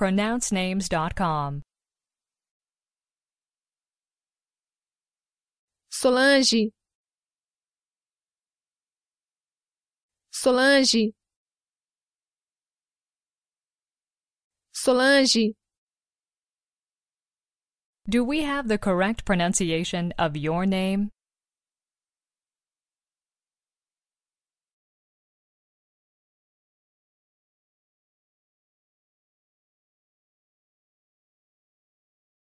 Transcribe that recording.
pronouncenames.com. Solange Solange Solange Do we have the correct pronunciation of your name?